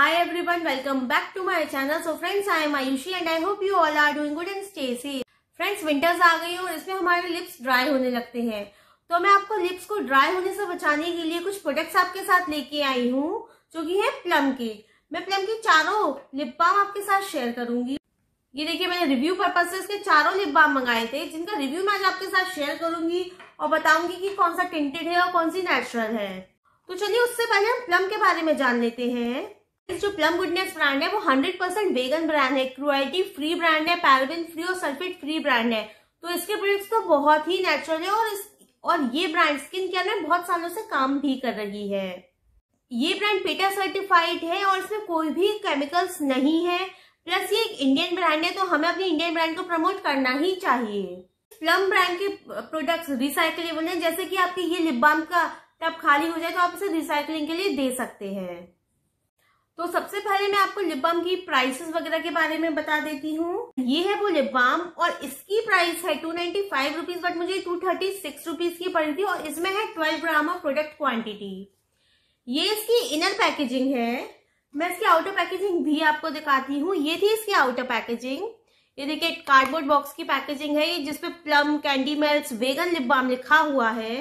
every everyone welcome back to my channel so friends I am Ayushi and I hope you all are doing good and stay see friends winters आ गई और इसमें हमारे lips dry होने लगते हैं तो मैं आपको लिप्स को ड्राई होने से बचाने के लिए कुछ प्रोडक्ट्स आपके साथ लेके आई हूँ जो कि है प्लम के मैं प्लम के चारों लिप बाम आपके साथ शेयर करूंगी ये देखिए मैंने रिव्यू पर्पज से इसके चारों लिप बाम मंगाए थे जिनका रिव्यू मैं आज आपके साथ शेयर करूंगी और बताऊंगी कि कौन सा टिंटेड है और कौन सी नेचुरल है तो चलिए उससे पहले हम प्लम के बारे में जान लेते हैं जो प्लम गुडनेस ब्रांड है वो 100% परसेंट वेगन ब्रांड है क्रुआलिटी फ्री ब्रांड है पैराबिन फ्री और सल्फेट फ्री ब्रांड है तो इसके प्रोडक्ट्स तो बहुत ही नेचुरल है और इस और ये ब्रांड स्किन केयर में बहुत सालों से काम भी कर रही है ये ब्रांड पेटा सर्टिफाइड है और इसमें कोई भी केमिकल्स नहीं है प्लस ये एक इंडियन ब्रांड है तो हमें अपने इंडियन ब्रांड को प्रमोट करना ही चाहिए प्लम ब्रांड के प्रोडक्ट्स रिसाइकलेबल हैं जैसे कि आपके ये लिप बाम का टब खाली हो जाए तो आप इसे रिसाइकलिंग के लिए दे सकते हैं तो सबसे पहले मैं आपको लिप बाम की प्राइसेस वगैरह के बारे में बता देती हूँ ये है वो लिप बाम और इसकी प्राइस है two ninety five rupees but मुझे टू थर्टी सिक्स रुपीज की पड़ी थी और इसमें है twelve gram of product quantity ये इसकी इनर पैकेजिंग है मैं इसकी आउटर पैकेजिंग भी आपको दिखाती हूँ ये थी इसकी आउटर पैकेजिंग ये देखिए कार्डबोर्ड बॉक्स की पैकेजिंग है जिसपे Plum candy melts vegan lip balm लिखा हुआ है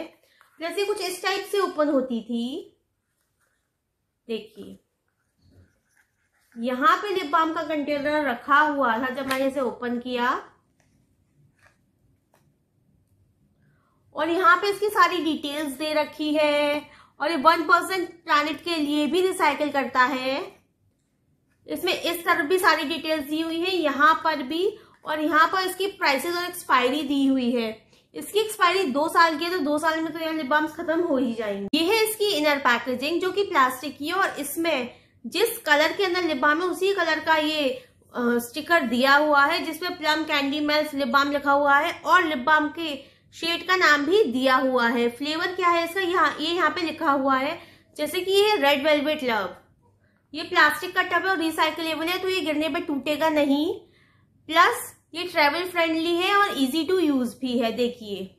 जैसे कुछ इस टाइप से ओपन होती थी देखिए यहाँ पे लिप बाम का कंटेनर रखा हुआ था जब मैंने इसे ओपन किया और यहां पे इसकी सारी डिटेल्स दे रखी है और ये वन परसेंट प्लानिट के लिए भी रिसाइकिल करता है इसमें इस तरफ भी सारी डिटेल्स दी हुई है यहां पर भी और यहाँ पर इसकी प्राइसेस और एक्सपायरी दी हुई है इसकी एक्सपायरी दो साल की है तो दो साल में तो यहाँ लिप बाम्स खत्म हो ही जाएंगे ये है इसकी इनर पैकेजिंग जो कि प्लास्टिक की है और इसमें जिस कलर के अंदर लिबाम है उसी कलर का ये स्टिकर दिया हुआ है जिसमें प्लम कैंडी मेल्स लिबाम लिखा हुआ है और लिबाम के शेड का नाम भी दिया हुआ है फ्लेवर क्या है इसका यहाँ ये यहाँ पे लिखा हुआ है जैसे कि ये रेड वेलवेट लव ये प्लास्टिक का टब है और रिसाइकलेबल है तो ये गिरने पर टूटेगा नहीं प्लस ये ट्रेवल फ्रेंडली है और इजी टू यूज भी है देखिए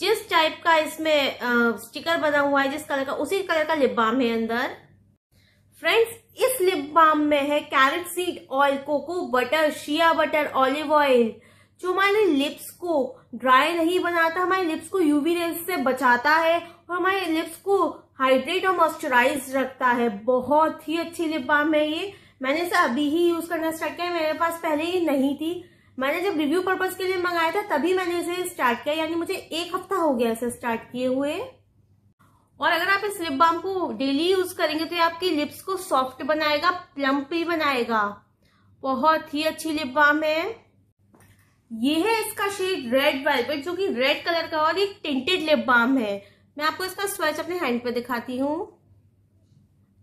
जिस टाइप का इसमें आ, स्टिकर बना हुआ है जिस कलर का उसी कलर का लिबाम बाम है अंदर फ्रेंड्स इस लिप बाम में है carrot seed oil cocoa butter shea butter olive oil जो हमारे लिप्स को ड्राई नहीं बनाता हमारे लिप्स को यूवी रेज से बचाता है और हमारे लिप्स को हाइड्रेट और मॉइस्चराइज रखता है बहुत ही अच्छी लिप बाम है ये मैंने इसे अभी ही यूज करना स्टार्ट किया मेरे पास पहले ये नहीं थी मैंने जब रिव्यू पर्पज के लिए मंगाया था तभी मैंने इसे स्टार्ट किया यानी मुझे एक हफ्ता हो गया इसे स्टार्ट किए हुए और अगर आप इस लिप बाम को डेली यूज करेंगे तो ये आपकी लिप्स को सॉफ्ट बनाएगा प्लम्प भी बनाएगा बहुत ही अच्छी लिप बाम है ये है इसका शेड रेड वेलवेट जो कि रेड कलर का और एक टिंटेड लिप बाम है मैं आपको इसका स्वेच अपने हैंड पे दिखाती हूँ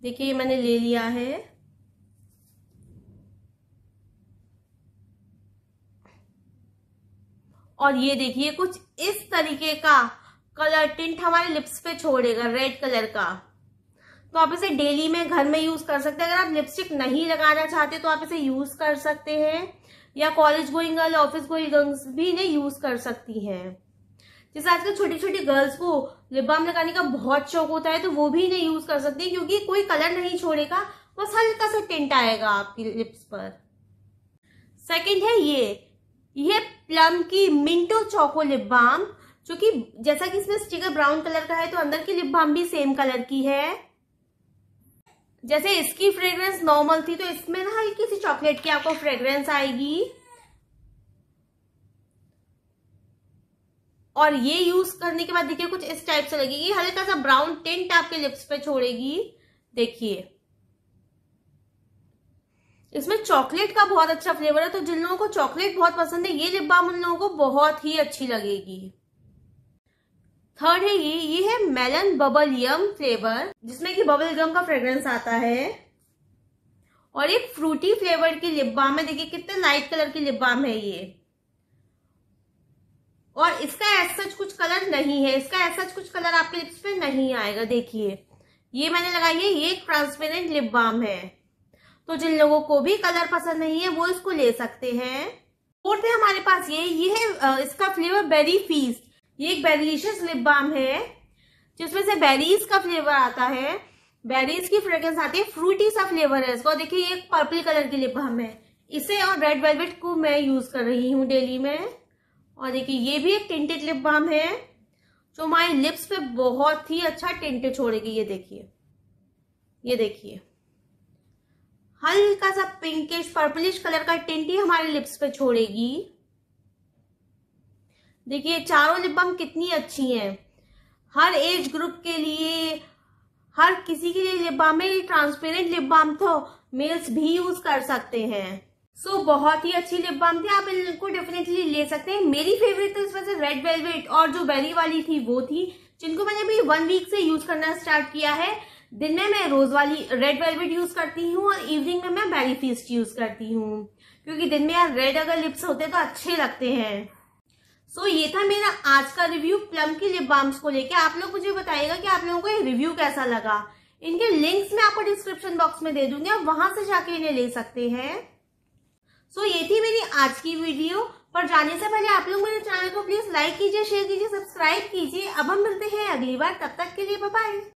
देखिए ये मैंने ले लिया है और ये देखिए कुछ इस तरीके का कलर टिंट हमारे लिप्स पे छोड़ेगा रेड कलर का तो आप इसे डेली में घर में यूज कर सकते हैं अगर आप लिपस्टिक नहीं लगाना चाहते तो आप इसे यूज कर सकते हैं या college going girl office going girls भी इन्हें यूज कर सकती हैं जैसे आजकल छोटी छोटी गर्ल्स को लिप बाम लगाने का बहुत शौक होता है तो वो भी इन्हें यूज कर सकती है क्योंकि कोई कलर नहीं छोड़ेगा बस हल्का सा टिंट आएगा आपकी लिप्स पर सेकेंड है ये ये प्लम की मिंटो चौको लिप बाम क्योंकि जैसा कि इसमें स्टिकर ब्राउन कलर का है तो अंदर की लिप बाम भी सेम कलर की है जैसे इसकी फ्रेग्रेंस नॉर्मल थी तो इसमें ना हल्की सी चॉकलेट की आपको फ्रेग्रेंस आएगी और ये यूज करने के बाद देखिए कुछ इस टाइप से लगेगी हल्का सा ब्राउन टिंट आपके लिप्स पे छोड़ेगी देखिए इसमें चॉकलेट का बहुत अच्छा फ्लेवर है तो जिन लोगों को चॉकलेट बहुत पसंद है ये लिप बाम उन लोगों को बहुत ही अच्छी लगेगी थर्ड है ये ये है मेलन बबल यम फ्लेवर जिसमें कि बबल गम का फ्रेग्रेंस आता है और एक फ्रूटी फ्लेवर की लिप बाम है देखिए कितने लाइट कलर की लिप बाम है ये और इसका ऐसा कुछ कलर नहीं है इसका ऐसा कुछ कलर आपके लिप्स पे नहीं आएगा देखिए ये मैंने लगाई है ये एक ट्रांसपेरेंट लिप बाम है तो जिन लोगों को भी कलर पसंद नहीं है वो इसको ले सकते हैं फोर्थ है हमारे पास ये ये है इसका फ्लेवर बेरी फीस ये एक बेरीशियस लिप बाम है जिसमें से बेरीज का फ्लेवर आता है बेरीज की फ्रेग्रेंस आती है फ्रूटी सा फ्लेवर है इसको देखिए ये पर्पल कलर की लिप बाम है इसे और रेड वेलवेट को मैं यूज कर रही हूँ डेली में और देखिए ये भी एक टिंटेड लिप बाम है जो हमारे लिप्स पे बहुत ही अच्छा टिंटेड छोड़ेगी ये देखिए ये देखिए हल्का सा पिंकिश पर्पलिश कलर का टिंट ही हमारे लिप्स पे छोड़ेगी देखिए चारों लिप बम कितनी अच्छी हैं हर एज ग्रुप के लिए हर किसी के लिए लिप बाम है ट्रांसपेरेंट लिप बाम तो मेल्स भी यूज कर सकते हैं सो so, बहुत ही अच्छी लिप बाम थी आप इनको डेफिनेटली ले सकते हैं मेरी फेवरेट तो वजह से रेड वेलवेट और जो बेरी वाली थी वो थी जिनको मैंने अभी वन वीक से यूज करना स्टार्ट किया है दिन में मैं रोज वाली रेड वेलवेट यूज करती हूँ और इवनिंग में मैं बेरी फीस यूज करती हूँ क्योंकि दिन में यार रेड अगर लिप्स होते तो अच्छे लगते हैं सो ये था मेरा आज का रिव्यू प्लम के लिप बाम्स को लेके आप लोग मुझे बताइएगा कि आप लोगों को ये रिव्यू कैसा लगा इनके लिंक्स मैं आपको डिस्क्रिप्शन बॉक्स में दे दूंगी आप वहां से जाके इन्हें ले सकते हैं सो ये थी मेरी आज की वीडियो पर जाने से पहले आप लोग मेरे चैनल को प्लीज लाइक कीजिए शेयर कीजिए सब्सक्राइब कीजिए अब हम मिलते हैं अगली बार तब तक के लिए बाय